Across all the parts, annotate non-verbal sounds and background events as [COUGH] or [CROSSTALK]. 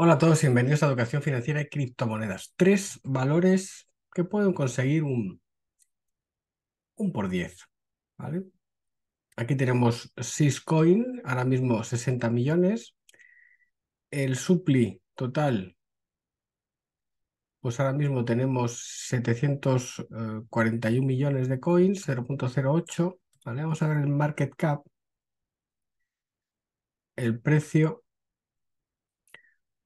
Hola a todos, bienvenidos a Educación Financiera y Criptomonedas. Tres valores que pueden conseguir un, un por 10. ¿vale? Aquí tenemos Syscoin, ahora mismo 60 millones. El supli total, pues ahora mismo tenemos 741 eh, millones de coins, 0.08. ¿vale? Vamos a ver el market cap, el precio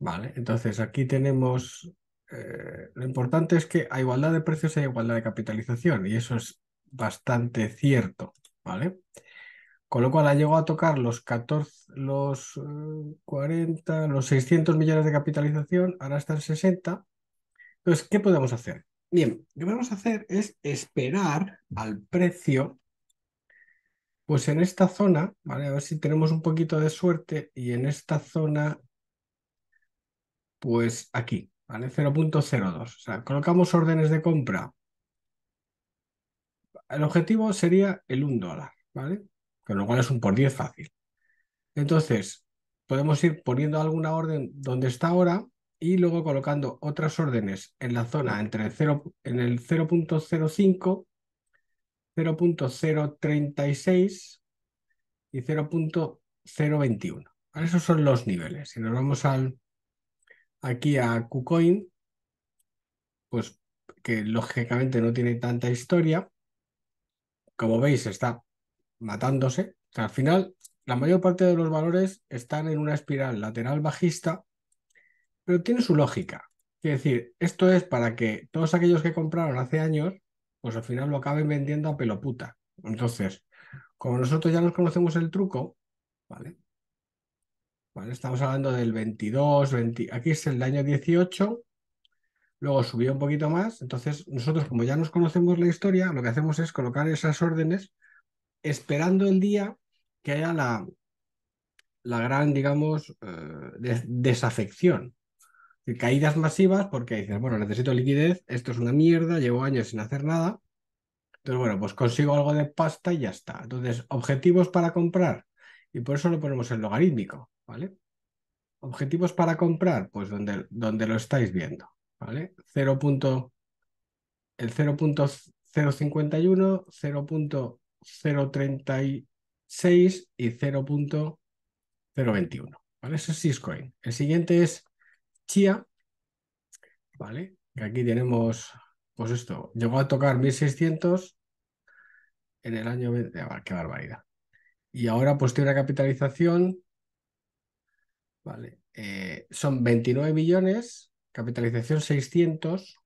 Vale, entonces aquí tenemos, eh, lo importante es que a igualdad de precios hay igualdad de capitalización y eso es bastante cierto, ¿vale? Con lo cual ha llegado a tocar los 14, los 40, eh, los 600 millones de capitalización, ahora está en 60. Entonces, ¿qué podemos hacer? Bien, lo que vamos a hacer es esperar al precio, pues en esta zona, ¿vale? A ver si tenemos un poquito de suerte y en esta zona pues aquí, ¿vale? 0.02. O sea, colocamos órdenes de compra. El objetivo sería el 1 dólar, ¿vale? Con lo cual es un por 10 fácil. Entonces, podemos ir poniendo alguna orden donde está ahora y luego colocando otras órdenes en la zona entre el en el 0.05, 0.036 y 0.021. Esos son los niveles. Si nos vamos al aquí a KuCoin, pues que lógicamente no tiene tanta historia. Como veis, está matándose. al final, la mayor parte de los valores están en una espiral lateral bajista, pero tiene su lógica. Es decir, esto es para que todos aquellos que compraron hace años, pues al final lo acaben vendiendo a pelo puta Entonces, como nosotros ya nos conocemos el truco, ¿vale? estamos hablando del 22, aquí es el año 18, luego subió un poquito más, entonces nosotros como ya nos conocemos la historia, lo que hacemos es colocar esas órdenes esperando el día que haya la, la gran, digamos, eh, desafección. Caídas masivas porque dices, bueno, necesito liquidez, esto es una mierda, llevo años sin hacer nada. Entonces, bueno, pues consigo algo de pasta y ya está. Entonces, objetivos para comprar. Y por eso lo ponemos en logarítmico. ¿vale? Objetivos para comprar, pues donde, donde lo estáis viendo, ¿vale? 0. el 0.051, 0.036 y 0.021, ¿vale? Eso es Syscoin. El siguiente es Chia, ¿vale? Que aquí tenemos, pues esto, llegó a tocar 1600 en el año 20, ah, qué barbaridad. Y ahora pues tiene una capitalización Vale. Eh, son 29 millones, capitalización 600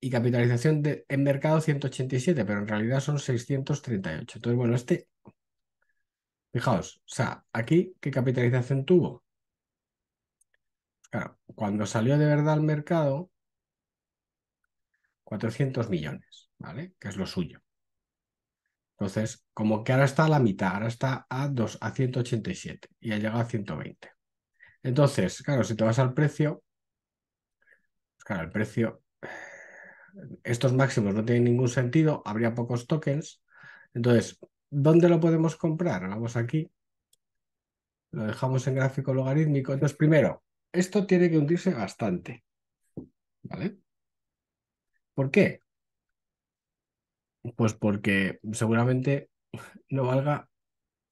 y capitalización en mercado 187, pero en realidad son 638. Entonces, bueno, este, fijaos, o sea, aquí, ¿qué capitalización tuvo? Claro, cuando salió de verdad al mercado, 400 millones, ¿vale? Que es lo suyo. Entonces, como que ahora está a la mitad, ahora está a, 2, a 187 y ha llegado a 120. Entonces, claro, si te vas al precio, pues claro, el precio, [SIGHS] estos máximos no tienen ningún sentido, habría pocos tokens. Entonces, ¿dónde lo podemos comprar? Vamos aquí, lo dejamos en gráfico logarítmico. Entonces, primero, esto tiene que hundirse bastante. ¿Vale? ¿Por qué? Pues porque seguramente [LAUGHS] no valga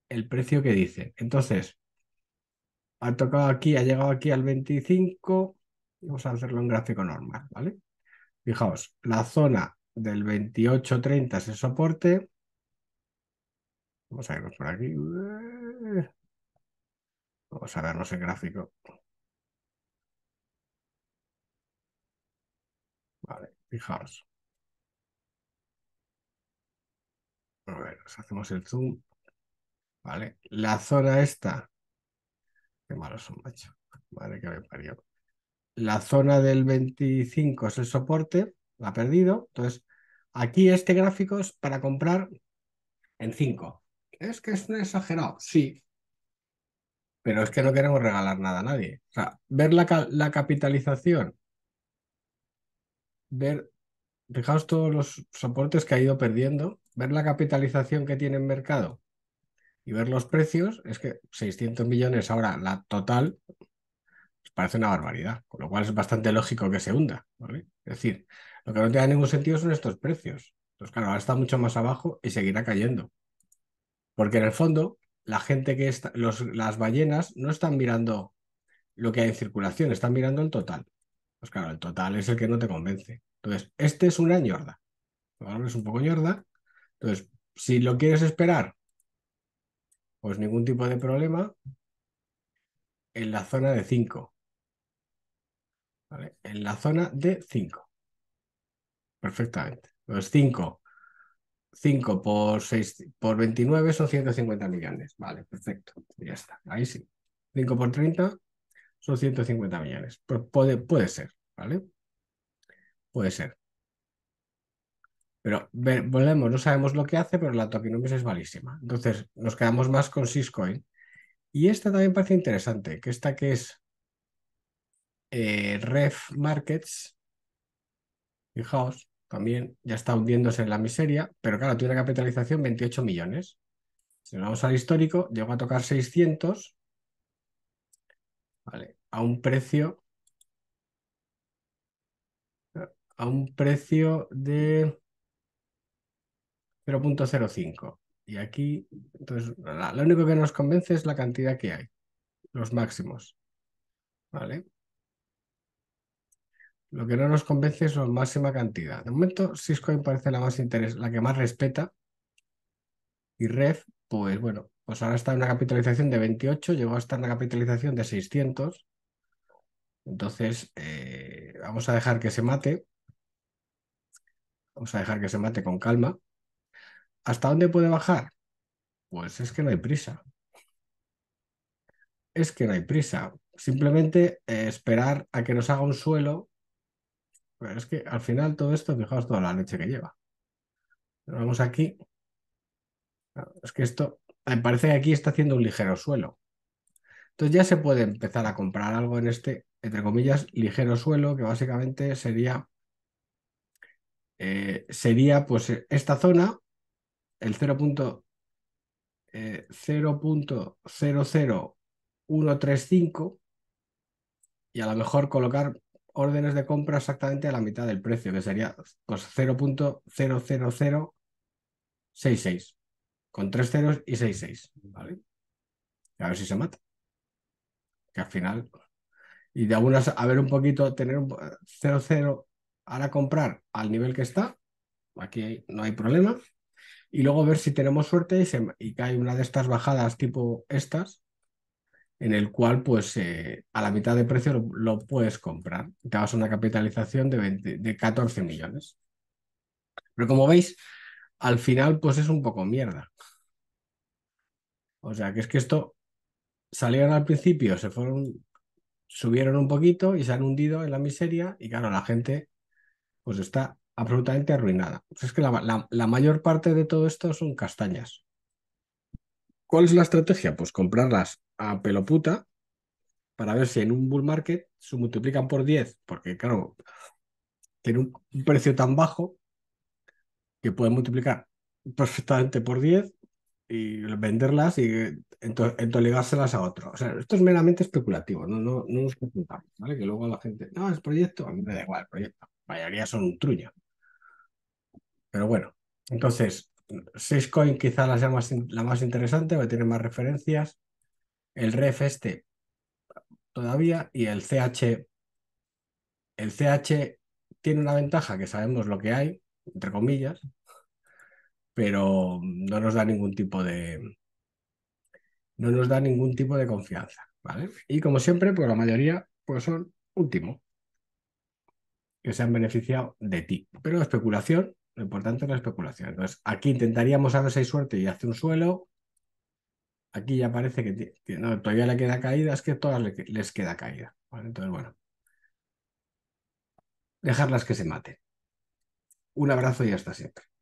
el precio que dice. Entonces, ha tocado aquí, ha llegado aquí al 25. Vamos a hacerlo en gráfico normal, ¿vale? Fijaos, la zona del 28.30 es el soporte. Vamos a irnos por aquí. Vamos a vernos el gráfico. Vale, fijaos. A hacemos el zoom. Vale, la zona esta. Qué malo son, macho. que parió. La zona del 25 es el soporte, la ha perdido. Entonces, aquí este gráfico es para comprar en 5. Es que es un exagerado, sí. Pero es que no queremos regalar nada a nadie. O sea, ver la, la capitalización, ver Fijaos todos los soportes que ha ido perdiendo, ver la capitalización que tiene en mercado y ver los precios, es que 600 millones ahora la total pues parece una barbaridad, con lo cual es bastante lógico que se hunda. Es decir, lo que no tiene ningún sentido son estos precios. Entonces, claro, ahora está mucho más abajo y seguirá cayendo. Porque en el fondo, la gente que está, los, las ballenas no están mirando lo que hay en circulación, están mirando el total. Pues claro, el total es el que no te convence. Entonces, este es una ñorda. El valor es un poco ñorda. Entonces, si lo quieres esperar, pues ningún tipo de problema en la zona de 5. ¿Vale? En la zona de 5. Perfectamente. Entonces, 5. 5 por, 6, por 29 son 150 millones. Vale, perfecto. Ya está. Ahí sí. 5 por 30 son 150 millones. Pues puede, puede ser, ¿vale? Puede ser. Pero volvemos, no sabemos lo que hace, pero la tokenomics es malísima. Entonces nos quedamos más con Syscoin. Y esta también parece interesante, que esta que es eh, Ref Markets, fijaos, también ya está hundiéndose en la miseria, pero claro, tiene una capitalización 28 millones. Si nos vamos al histórico, llegó a tocar 600, ¿vale? A un precio a un precio de 0.05. Y aquí, entonces, lo único que nos convence es la cantidad que hay, los máximos. ¿Vale? Lo que no nos convence es la máxima cantidad. De momento, Syscoin parece la más la que más respeta. Y Ref, pues bueno, pues ahora está en una capitalización de 28, llegó a estar una capitalización de 600. Entonces, eh, vamos a dejar que se mate. Vamos a dejar que se mate con calma. ¿Hasta dónde puede bajar? Pues es que no hay prisa. Es que no hay prisa. Simplemente eh, esperar a que nos haga un suelo. Pero es que al final todo esto, fijaos toda la leche que lleva. Vamos aquí. Es que esto, me parece que aquí está haciendo un ligero suelo. Entonces ya se puede empezar a comprar algo en este, entre comillas, ligero suelo, que básicamente sería eh, sería pues eh, esta zona, el 0.00135 eh, y a lo mejor colocar órdenes de compra exactamente a la mitad del precio, que sería pues 0.00066, con tres ceros y 66, ¿vale? A ver si se mata. Que al final... Y de algunas, a ver un poquito, tener un 00 ahora comprar al nivel que está, aquí no hay problema, y luego ver si tenemos suerte y, y cae una de estas bajadas tipo estas, en el cual pues eh, a la mitad de precio lo, puedes comprar. Te vas a una capitalización de, de 14 millones. Pero como veis, al final pues es un poco mierda. O sea, que es que esto salieron al principio, se fueron, subieron un poquito y se han hundido en la miseria y claro, la gente pues está absolutamente arruinada. Pues es que la, mayor parte de todo esto son castañas. ¿Cuál es la estrategia? Pues comprarlas a peloputa para ver si en un bull market se multiplican por 10, porque claro, tiene un, precio tan bajo que puede multiplicar perfectamente por 10 y venderlas y eh, entoligárselas a otro. O sea, esto es meramente especulativo, no, no, no nos preguntamos, ¿vale? Que luego la gente, no, es proyecto, a mí me da igual el proyecto mayoría son un truño. Pero bueno, entonces, Sixcoin quizá la sea la más interesante, va a tener más referencias. El ref este todavía y el CH. El CH tiene una ventaja que sabemos lo que hay, entre comillas, pero no nos da ningún tipo de. No nos da ningún tipo de confianza, ¿vale? Y como siempre, pues la mayoría pues son último que se han beneficiado de ti. Pero la especulación, lo importante es la especulación. Entonces, aquí intentaríamos a ver si hay suerte y hace un suelo. Aquí ya parece que, todavía le queda caída, es que todas les queda caída. entonces, bueno, dejarlas que se maten. Un abrazo y hasta siempre.